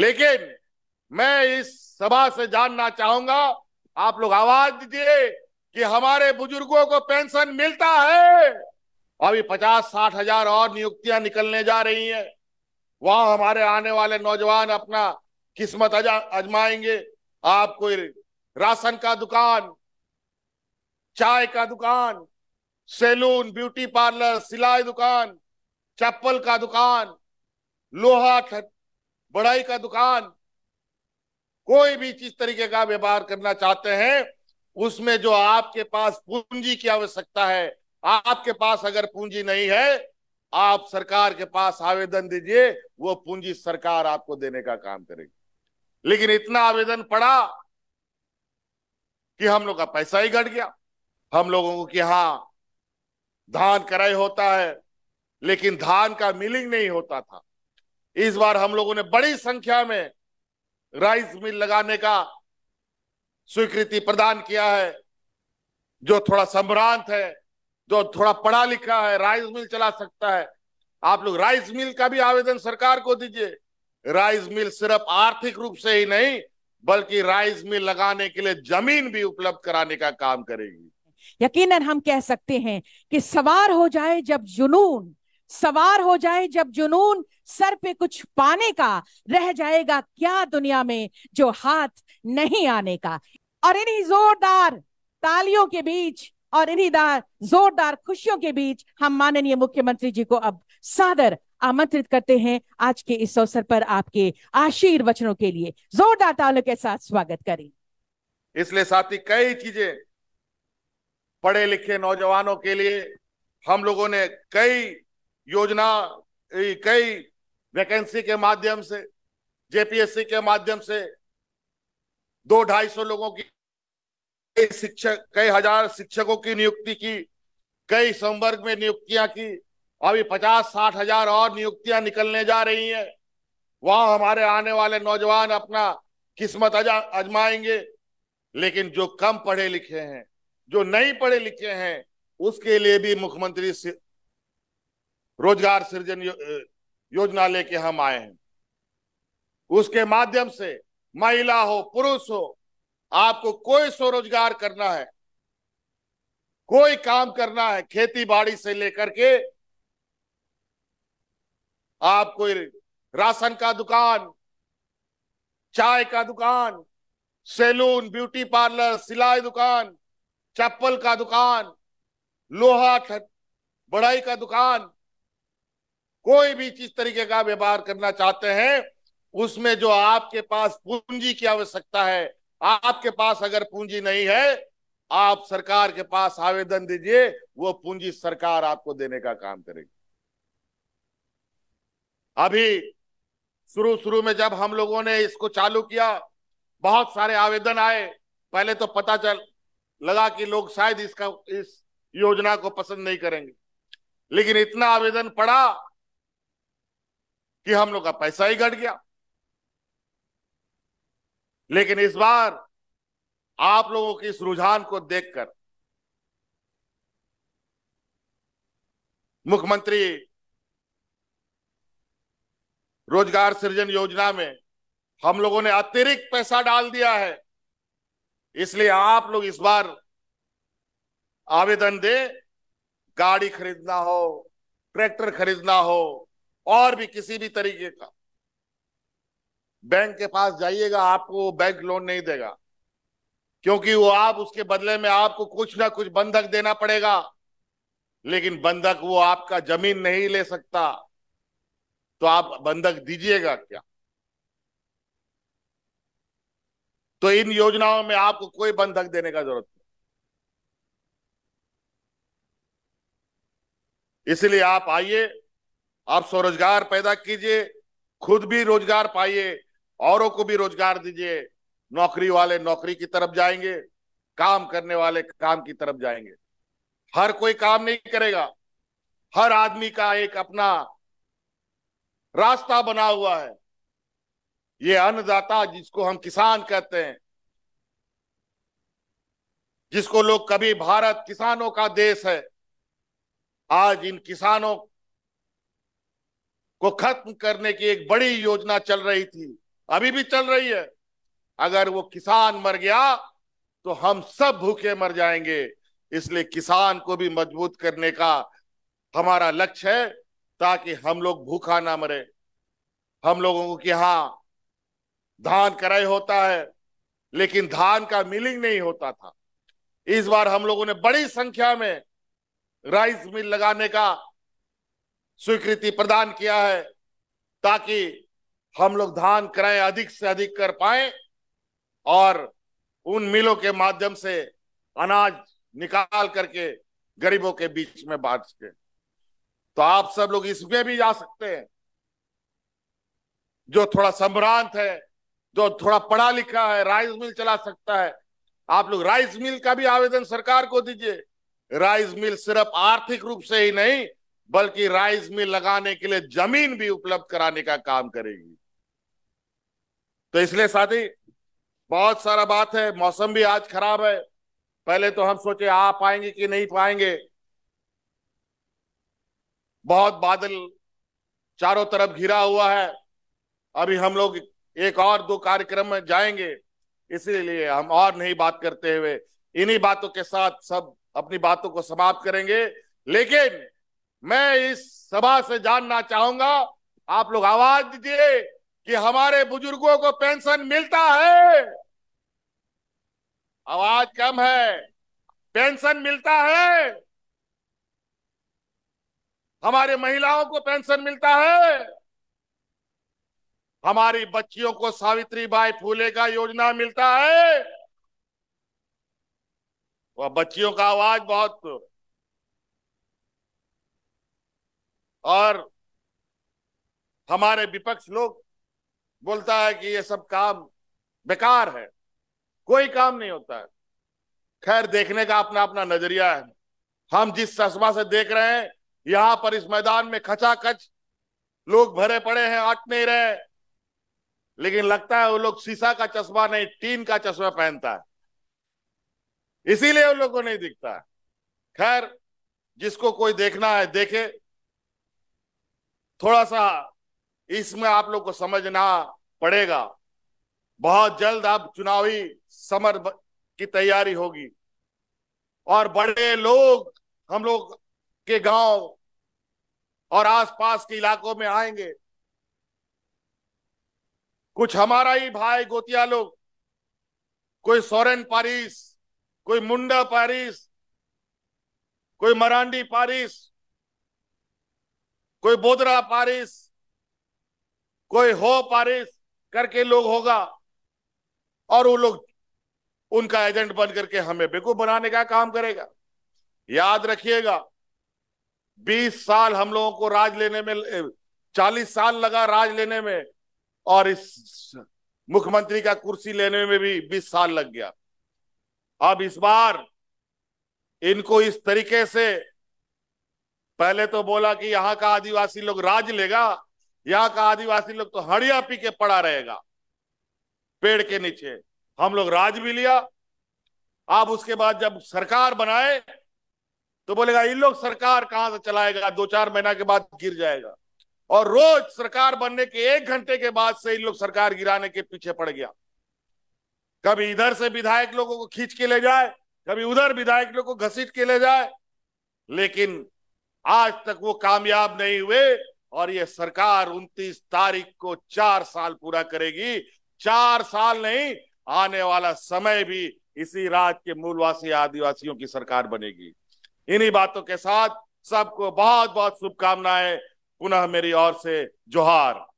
लेकिन मैं इस सभा से जानना चाहूंगा आप लोग आवाज दीजिए कि हमारे बुजुर्गों को पेंशन मिलता है अभी पचास साठ हजार और नियुक्तियां निकलने जा रही हैं वहां हमारे आने वाले नौजवान अपना किस्मत आजमाएंगे आप कोई राशन का दुकान चाय का दुकान सैलून ब्यूटी पार्लर सिलाई दुकान चप्पल का दुकान लोहा बढ़ाई का दुकान कोई भी चीज तरीके का व्यापार करना चाहते हैं उसमें जो आपके पास पूंजी की आवश्यकता है आपके पास अगर पूंजी नहीं है आप सरकार के पास आवेदन दीजिए वो पूंजी सरकार आपको देने का काम करेगी लेकिन इतना आवेदन पड़ा कि हम लोग का पैसा ही घट गया हम लोगों को कि हाँ धान कराई होता है लेकिन धान का मिलिंग नहीं होता था इस बार हम लोगों ने बड़ी संख्या में राइस मिल लगाने का स्वीकृति प्रदान किया है जो थोड़ा संभ्रांत है जो थोड़ा पढ़ा लिखा है राइस मिल चला सकता है आप लोग राइस मिल का भी आवेदन सरकार को दीजिए राइस मिल सिर्फ आर्थिक रूप से ही नहीं बल्कि राइस मिल लगाने के लिए जमीन भी उपलब्ध कराने का काम करेगी यकीनन हम कह सकते हैं कि सवार हो जाए जब जुनून सवार हो जाए जब जुनून सर पे कुछ पाने का रह जाएगा क्या दुनिया में जो हाथ नहीं आने का और इन्हीं जोरदार तालियों के बीच और इन्हीं जोरदार खुशियों के बीच हम माननीय मुख्यमंत्री जी को अब सादर आमंत्रित करते हैं आज के इस अवसर पर आपके आशीर्वचनों के लिए जोरदार तालों के साथ स्वागत करें इसलिए साथी कई चीजें पढ़े लिखे नौजवानों के लिए हम लोगों ने कई योजना कई वैकेंसी के माध्यम से जेपीएससी के माध्यम से दो ढाई सौ लोगों की कई शिक्षक कई हजार शिक्षकों की नियुक्ति की कई संवर्ग में नियुक्तियां की अभी पचास साठ हजार और नियुक्तियां निकलने जा रही हैं वहां हमारे आने वाले नौजवान अपना किस्मत अजमाएंगे लेकिन जो कम पढ़े लिखे हैं जो नहीं पढ़े लिखे हैं उसके लिए भी मुख्यमंत्री रोजगार सृजन यो, योजना लेके हम आए हैं उसके माध्यम से महिला हो पुरुष हो आपको कोई स्वरोजगार करना है कोई काम करना है खेती बाड़ी से लेकर के आप कोई राशन का दुकान चाय का दुकान सैलून ब्यूटी पार्लर सिलाई दुकान चप्पल का दुकान लोहा बढ़ाई का दुकान कोई भी जिस तरीके का व्यवहार करना चाहते हैं उसमें जो आपके पास पूंजी की आवश्यकता है आपके पास अगर पूंजी नहीं है आप सरकार के पास आवेदन दीजिए वो पूंजी सरकार आपको देने का काम करेगी अभी शुरू शुरू में जब हम लोगों ने इसको चालू किया बहुत सारे आवेदन आए पहले तो पता चल लगा कि लोग शायद इसका इस योजना को पसंद नहीं करेंगे लेकिन इतना आवेदन पड़ा कि हम लोग का पैसा ही घट गया लेकिन इस बार आप लोगों के इस रुझान को देखकर मुख्यमंत्री रोजगार सृजन योजना में हम लोगों ने अतिरिक्त पैसा डाल दिया है इसलिए आप लोग इस बार आवेदन दे गाड़ी खरीदना हो ट्रैक्टर खरीदना हो और भी किसी भी तरीके का बैंक के पास जाइएगा आपको बैंक लोन नहीं देगा क्योंकि वो आप उसके बदले में आपको कुछ ना कुछ बंधक देना पड़ेगा लेकिन बंधक वो आपका जमीन नहीं ले सकता तो आप बंधक दीजिएगा क्या तो इन योजनाओं में आपको कोई बंधक देने का जरूरत नहीं इसलिए आप आइए आप स्वरोजगार पैदा कीजिए खुद भी रोजगार पाइए औरों को भी रोजगार दीजिए नौकरी वाले नौकरी की तरफ जाएंगे काम करने वाले काम की तरफ जाएंगे हर कोई काम नहीं करेगा हर आदमी का एक अपना रास्ता बना हुआ है ये अन्नदाता जिसको हम किसान कहते हैं जिसको लोग कभी भारत किसानों का देश है आज इन किसानों को खत्म करने की एक बड़ी योजना चल रही थी अभी भी चल रही है अगर वो किसान मर गया तो हम सब भूखे मर जाएंगे इसलिए किसान को भी मजबूत करने का हमारा लक्ष्य है ताकि हम लोग भूखा ना मरे हम लोगों को यहाँ धान कराई होता है लेकिन धान का मिलिंग नहीं होता था इस बार हम लोगों ने बड़ी संख्या में राइस मिल लगाने का स्वीकृति प्रदान किया है ताकि हम लोग धान क्रय अधिक से अधिक कर पाए और उन मिलों के माध्यम से अनाज निकाल करके गरीबों के बीच में बांट सके तो आप सब लोग इसमें भी जा सकते हैं जो थोड़ा संभ्रांत है जो थोड़ा पढ़ा लिखा है राइस मिल चला सकता है आप लोग राइस मिल का भी आवेदन सरकार को दीजिए राइस मिल सिर्फ आर्थिक रूप से ही नहीं बल्कि राइस मिल लगाने के लिए जमीन भी उपलब्ध कराने का काम करेगी तो इसलिए साथी बहुत सारा बात है मौसम भी आज खराब है पहले तो हम सोचे आ पाएंगे कि नहीं पाएंगे बहुत बादल चारों तरफ घिरा हुआ है अभी हम लोग एक और दो कार्यक्रम में जाएंगे इसीलिए हम और नहीं बात करते हुए इन्हीं बातों के साथ सब अपनी बातों को समाप्त करेंगे लेकिन मैं इस सभा से जानना चाहूंगा आप लोग आवाज दीजिए कि हमारे बुजुर्गों को पेंशन मिलता है आवाज कम है पेंशन मिलता है हमारे महिलाओं को पेंशन मिलता है हमारी बच्चियों को सावित्री बाई फूले का योजना मिलता है वह बच्चियों का आवाज बहुत और हमारे विपक्ष लोग बोलता है कि ये सब काम बेकार है कोई काम नहीं होता है खैर देखने का अपना अपना नजरिया है हम जिस चश्मा से देख रहे हैं यहां पर इस मैदान में खचाखच लोग भरे पड़े हैं अट नहीं रहे लेकिन लगता है वो लोग शीशा का चश्मा नहीं टीन का चश्मा पहनता है इसीलिए उन लोग को नहीं दिखता खैर जिसको कोई देखना है देखे थोड़ा सा इसमें आप लोग को समझना पड़ेगा बहुत जल्द अब चुनावी समर की तैयारी होगी और बड़े लोग हम लोग के गांव और आसपास के इलाकों में आएंगे कुछ हमारा ही भाई गोतिया लोग कोई सोरेन पारिस कोई मुंडा पारिस कोई मरांडी पारिस कोई बोधरा पारिस कोई हो पारिस करके लोग होगा और वो लोग उनका एजेंट बन करके हमें बेकूफ बनाने का काम करेगा याद रखिएगा 20 साल हम लोगों को राज लेने में 40 साल लगा राज लेने में और इस मुख्यमंत्री का कुर्सी लेने में भी 20 साल लग गया अब इस बार इनको इस तरीके से पहले तो बोला कि यहाँ का आदिवासी लोग राज लेगा यहाँ का आदिवासी लोग तो हड़िया पी के पड़ा रहेगा पेड़ के नीचे हम लोग राज भी लिया आप उसके बाद जब सरकार बनाए तो बोलेगा इन लोग सरकार कहां से चलाएगा दो चार महीना के बाद गिर जाएगा और रोज सरकार बनने के एक घंटे के बाद से इन लोग सरकार गिराने के पीछे पड़ गया कभी इधर से विधायक लोगों को खींच के ले जाए कभी उधर विधायक लोग को घसीट के ले जाए लेकिन आज तक वो कामयाब नहीं हुए और ये सरकार 29 तारीख को चार साल पूरा करेगी चार साल नहीं आने वाला समय भी इसी राज्य के मूलवासी आदिवासियों की सरकार बनेगी इन्हीं बातों के साथ सबको बहुत बहुत शुभकामनाएं पुनः मेरी ओर से जोहार